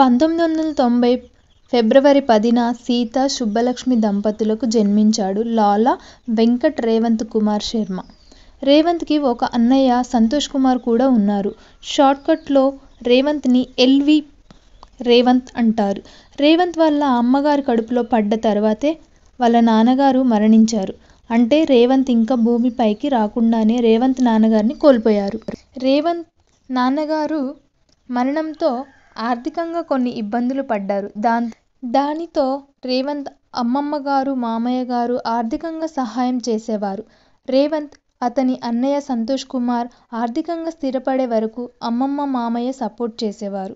పంతొమ్మిది వందల తొంభై ఫిబ్రవరి పదిన సీత సుబ్బలక్ష్మి దంపతులకు జన్మించాడు లాల వెంకట్ రేవంత్ కుమార్ శర్మ రేవంత్కి ఒక అన్నయ్య సంతోష్ కుమార్ కూడా ఉన్నారు షార్ట్కట్లో రేవంత్ని ఎల్వి రేవంత్ అంటారు రేవంత్ వాళ్ళ అమ్మగారు కడుపులో పడ్డ తర్వాతే వాళ్ళ నాన్నగారు మరణించారు అంటే రేవంత్ ఇంకా భూమిపైకి రాకుండానే రేవంత్ నాన్నగారిని కోల్పోయారు రేవంత్ నాన్నగారు మరణంతో ఆర్థికంగా కొన్ని ఇబ్బందులు పడ్డారు దాన్ దానితో రేవంత్ అమ్మమ్మ గారు మామయ్య గారు ఆర్థికంగా సహాయం చేసేవారు రేవంత్ అతని అన్నయ్య సంతోష్ కుమార్ ఆర్థికంగా స్థిరపడే వరకు అమ్మమ్మ మామయ్య సపోర్ట్ చేసేవారు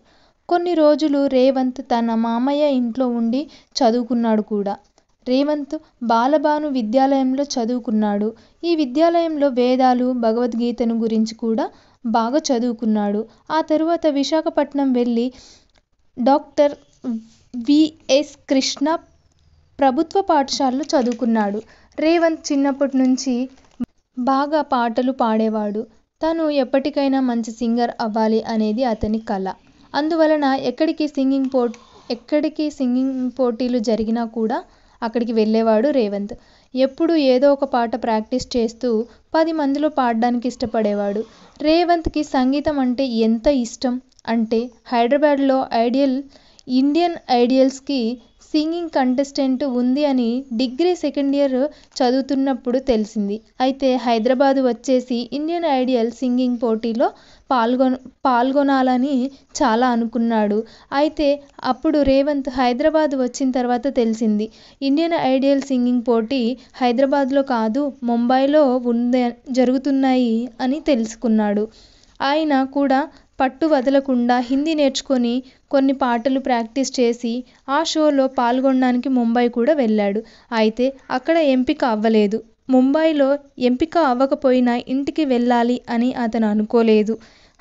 కొన్ని రోజులు రేవంత్ తన మామయ్య ఇంట్లో ఉండి చదువుకున్నాడు కూడా రేవంత్ బాలభాను విద్యాలయంలో చదువుకున్నాడు ఈ విద్యాలయంలో వేదాలు భగవద్గీతను గురించి కూడా బాగా చదువుకున్నాడు ఆ తరువాత విశాఖపట్నం వెళ్ళి డాక్టర్ విఎస్ కృష్ణ ప్రభుత్వ పాఠశాలలో చదువుకున్నాడు రేవంత్ చిన్నప్పటి నుంచి బాగా పాటలు పాడేవాడు తను ఎప్పటికైనా మంచి సింగర్ అవ్వాలి అనేది అతని కల అందువలన ఎక్కడికి సింగింగ్ పో ఎక్కడికి సింగింగ్ పోటీలు జరిగినా కూడా అక్కడికి వెళ్ళేవాడు రేవంత్ ఎప్పుడూ ఏదో ఒక పాట ప్రాక్టీస్ చేస్తూ పది మందిలో పాడడానికి ఇష్టపడేవాడు రేవంత్కి సంగీతం అంటే ఎంత ఇష్టం అంటే హైదరాబాద్లో ఐడియల్ ఇండియన్ ఐడియల్స్కి సింగింగ్ కంటెస్టెంట్ ఉంది అని డిగ్రీ సెకండ్ ఇయర్ చదువుతున్నప్పుడు తెలిసింది అయితే హైదరాబాద్ వచ్చేసి ఇండియన్ ఐడియల్ సింగింగ్ పోటీలో పాల్గొ పాల్గొనాలని చాలా అనుకున్నాడు అయితే అప్పుడు రేవంత్ హైదరాబాద్ వచ్చిన తర్వాత తెలిసింది ఇండియన్ ఐడియల్ సింగింగ్ పోటీ హైదరాబాద్లో కాదు ముంబైలో ఉంద జరుగుతున్నాయి అని తెలుసుకున్నాడు ఆయన కూడా పట్టు వదలకుండా హిందీ నేర్చుకొని కొన్ని పాటలు ప్రాక్టీస్ చేసి ఆ షోలో పాల్గొనడానికి ముంబై కూడా వెళ్ళాడు అయితే అక్కడ ఎంపిక అవ్వలేదు ముంబైలో ఎంపిక అవ్వకపోయినా ఇంటికి వెళ్ళాలి అని అతను అనుకోలేదు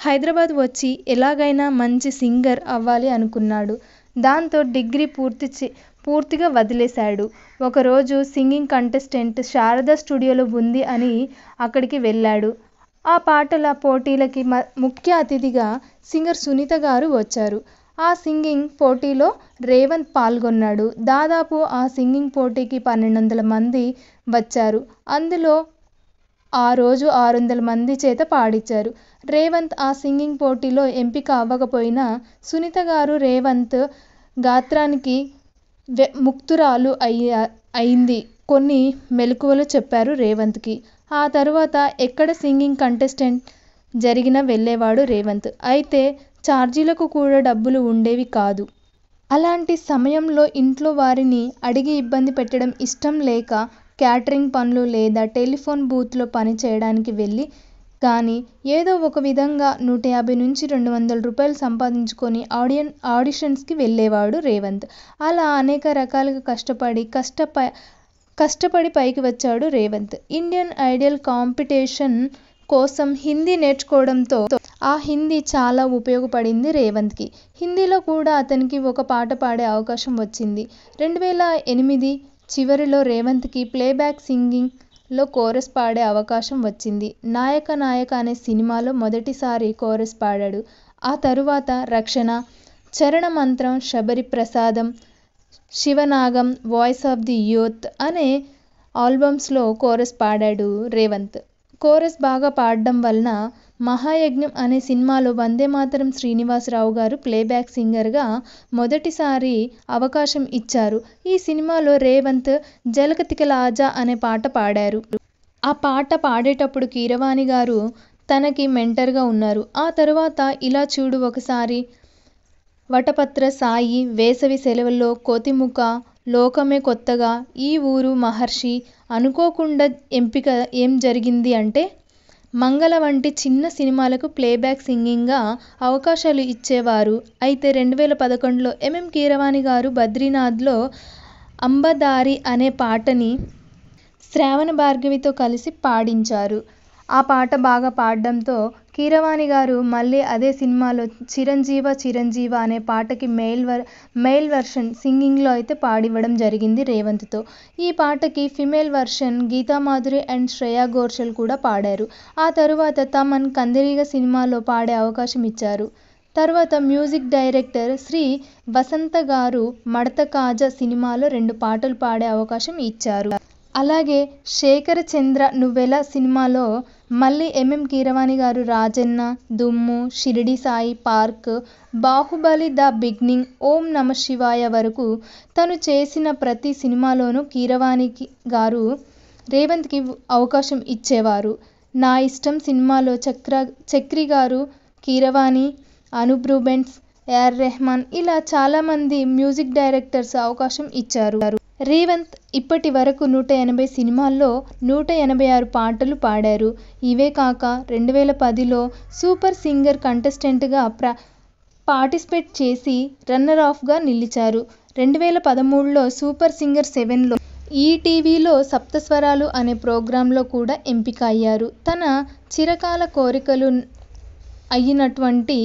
హైదరాబాద్ వచ్చి ఎలాగైనా మంచి సింగర్ అవ్వాలి అనుకున్నాడు దాంతో డిగ్రీ పూర్తి చే పూర్తిగా వదిలేశాడు ఒకరోజు సింగింగ్ కంటెస్టెంట్ శారద స్టూడియోలో ఉంది అని అక్కడికి వెళ్ళాడు ఆ పాటల పోటీలకి మ ముఖ్య అతిథిగా సింగర్ సునీత గారు వచ్చారు ఆ సింగింగ్ పోటీలో రేవంత్ పాల్గొన్నాడు దాదాపు ఆ సింగింగ్ పోటీకి పన్నెండు వందల మంది వచ్చారు అందులో ఆ రోజు ఆరు వందల మంది చేత పాడించారు రేవంత్ ఆ సింగింగ్ పోటీలో ఎంపిక అవ్వకపోయినా సునీత గారు రేవంత్ గాత్రానికి ముక్తురాలు అయ్యా అయింది కొన్ని మెలకువలు చెప్పారు రేవంత్కి ఆ తర్వాత ఎక్కడ సింగింగ్ కంటెస్టెంట్ జరిగినా వెళ్ళేవాడు రేవంత్ అయితే ఛార్జీలకు కూడా డబ్బులు ఉండేవి కాదు అలాంటి సమయంలో ఇంట్లో వారిని అడిగి ఇబ్బంది పెట్టడం ఇష్టం లేక క్యాటరింగ్ పనులు లేదా టెలిఫోన్ బూత్లో పని చేయడానికి వెళ్ళి కానీ ఏదో ఒక విధంగా నూట యాభై నుంచి రెండు వందల రూపాయలు సంపాదించుకొని ఆడియన్ ఆడిషన్స్కి వెళ్ళేవాడు రేవంత్ అలా అనేక రకాలుగా కష్టపడి కష్టప కష్టపడి పైకి వచ్చాడు రేవంత్. ఇండియన్ ఐడియల్ కాంపిటీషన్ కోసం హిందీ నేర్చుకోవడంతో ఆ హిందీ చాలా ఉపయోగపడింది రేవంత్కి. హిందీలో కూడా అతనికి ఒక పాట పాడే అవకాశం వచ్చింది. రెండు వేల ఎనిమిది చివరిలో రేవంత్కి ప్లేబ్యాక్ సింగింగ్లో కోరస్ పాడే అవకాశం వచ్చింది. 'నాయక నాయక' అనే సినిమాలో మొదటిసారి కోరస్ పాడాడు. ఆ తరువాత 'రక్షణ', 'చరణ Mantram', 'Shabari Prasadam', Shivanagam voice of the youth అనే ఆల్బమ్స్లో కోరస్ పాడాడు రేవంత్ కోరస్ బాగా పాడడం వలన మహాయజ్ఞం అనే సినిమాలో వందే మాతరం శ్రీనివాసరావు గారు ప్లేబ్యాక్ సింగర్గా మొదటిసారి అవకాశం ఇచ్చారు ఈ సినిమాలో రేవంత్ జలకతికలాజా అనే పాట పాడారు ఆ పాట పాడేటప్పుడు కీరవాణి గారు తనకి మెంటర్గా ఉన్నారు ఆ తర్వాత ఇలా చూడు ఒకసారి వటపత్ర సాయి వేసవి సెలవుల్లో కోతిముఖ లోకమే కొత్తగా ఈ ఊరు మహర్షి అనుకోకుండా ఎంపిక ఏం జరిగింది అంటే మంగళ వంటి చిన్న సినిమాలకు ప్లేబ్యాక్ సింగింగ్గా అవకాశాలు ఇచ్చేవారు అయితే రెండు వేల పదకొండులో ఎంఎం కీరవాణి గారు బద్రీనాథ్లో అంబదారి అనే పాటని శ్రావణ భార్గవితో కలిసి పాడించారు ఆ పాట బాగా పాడడంతో కీరవాణి గారు మళ్ళీ అదే సినిమాలో చిరంజీవ చిరంజీవ అనే పాటకి మెయిల్ వర్ మెయిల్ వర్షన్ సింగింగ్లో అయితే పాడివ్వడం జరిగింది రేవంత్తో ఈ పాటకి female version Geetha Madhuri and Shreya Ghoshal కూడా పాడారు ఆ తరువాత తమన్ కందిరీగ సినిమాలో పాడే అవకాశం ఇచ్చారు తర్వాత మ్యూజిక్ డైరెక్టర్ శ్రీ వసంత గారు మడత కాజా సినిమాలో రెండు పాటలు పాడే అవకాశం ఇచ్చారు అలాగే చంద్ర నువ్వెల సినిమాలో మళ్ళీ ఎంఎం కీరవాణి గారు రాజన్న దుమ్ము షిరిడి సాయి పార్క్ బాహుబలి ద బిగ్నింగ్ ఓం నమ శివాయ వరకు తను చేసిన ప్రతి సినిమాలోనూ కీరవాణికి గారు రేవంత్కి అవకాశం ఇచ్చేవారు నా ఇష్టం సినిమాలో చక్ర చక్రి గారు కీరవాణి అనుబ్రూబెంట్స్ ఏఆర్ రెహమాన్ ఇలా చాలామంది మ్యూజిక్ డైరెక్టర్స్ అవకాశం ఇచ్చారు రేవంత్ ఇప్పటి వరకు నూట ఎనభై సినిమాల్లో నూట ఎనభై ఆరు పాటలు పాడారు. ఇవే కాక రెండు వేల పదిలో 'సూపర్ సింగర్' కంటెస్టెంట్గా ప్ర పార్టిసిపేట్ చేసి రన్నర్ ఆఫ్గా నిలిచారు. రెండు వేల పదమూడులో 'సూపర్ సింగర్ సెవెన్'లో ఈటీవీలో 'సప్తస్వరాలు' అనే ప్రోగ్రాంలో కూడా ఎంపిక అయ్యారు. తన చిరకాల కోరికలు అయినటువంటి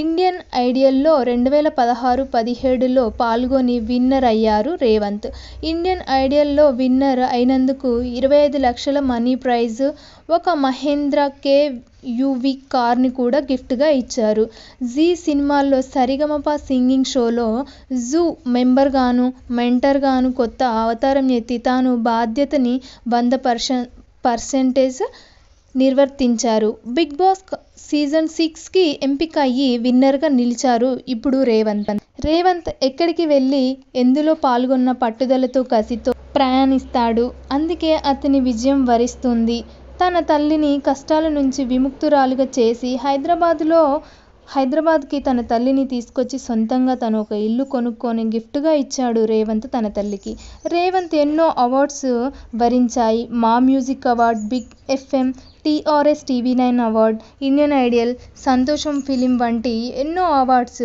ఇండియన్ ఐడియల్లో రెండు వేల పదహారు పదిహేడులో పాల్గొని విన్నర్ అయ్యారు రేవంత్ ఇండియన్ ఐడియల్లో విన్నర్ అయినందుకు ఇరవై ఐదు లక్షల మనీ ప్రైజ్ ఒక మహేంద్ర కే యువి కార్ని కూడా గిఫ్ట్గా ఇచ్చారు జీ సినిమాల్లో సరిగమప సింగింగ్ షోలో జూ మెంబర్గాను మెంటర్గాను కొత్త అవతారం ఎత్తి తాను బాధ్యతని వంద పర్సెంట్ పర్సెంటేజ్ నిర్వర్తించారు బిగ్ బాస్ సీజన్ సిక్స్ కి ఎంపిక అయ్యి విన్నర్గా నిలిచారు ఇప్పుడు రేవంత్ రేవంత్ ఎక్కడికి వెళ్ళి ఎందులో పాల్గొన్న పట్టుదలతో కసితో ప్రయాణిస్తాడు అందుకే అతని విజయం వరిస్తుంది తన తల్లిని కష్టాల నుంచి విముక్తురాలుగా చేసి హైదరాబాదులో హైదరాబాద్కి తన తల్లిని తీసుకొచ్చి సొంతంగా తను ఒక ఇల్లు కొనుక్కొని గిఫ్ట్గా ఇచ్చాడు రేవంత్ తన తల్లికి రేవంత్ ఎన్నో అవార్డ్స్ భరించాయి Maa music award Big FM TRS TV nine award Indian Idol Santosham film వంటి ఎన్నో అవార్డ్స్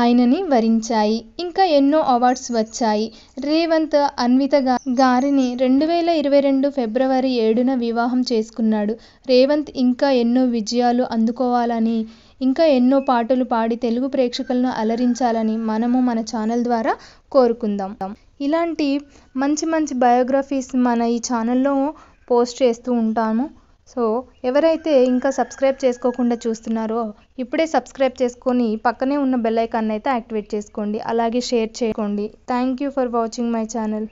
ఆయనని వరించాయి ఇంకా ఎన్నో అవార్డ్స్ వచ్చాయి రేవంత్ అన్విత గారిని రెండు వేల ఇరవై రెండు ఫిబ్రవరి ఏడున వివాహం చేసుకున్నాడు రేవంత్ ఇంకా ఎన్నో విజయాలు అందుకోవాలని ఇంకా ఎన్నో పాటలు పాడి తెలుగు ప్రేక్షకులను అలరించాలని మనము మన ఛానల్ ద్వారా కోరుకుందాం ఇలాంటి మంచి మంచి బయోగ్రఫీస్ మన ఈ ఛానల్లో పోస్ట్ చేస్తూ ఉంటాము సో ఎవరైతే ఇంకా సబ్స్క్రైబ్ చేసుకోకుండా చూస్తున్నారో ఇప్పుడే సబ్స్క్రైబ్ చేసుకొని పక్కనే ఉన్న బెల్ ఐకాన్ అయితే యాక్టివేట్ చేసుకోండి అలాగే షేర్ చేసుకోండి thank you for watching my channel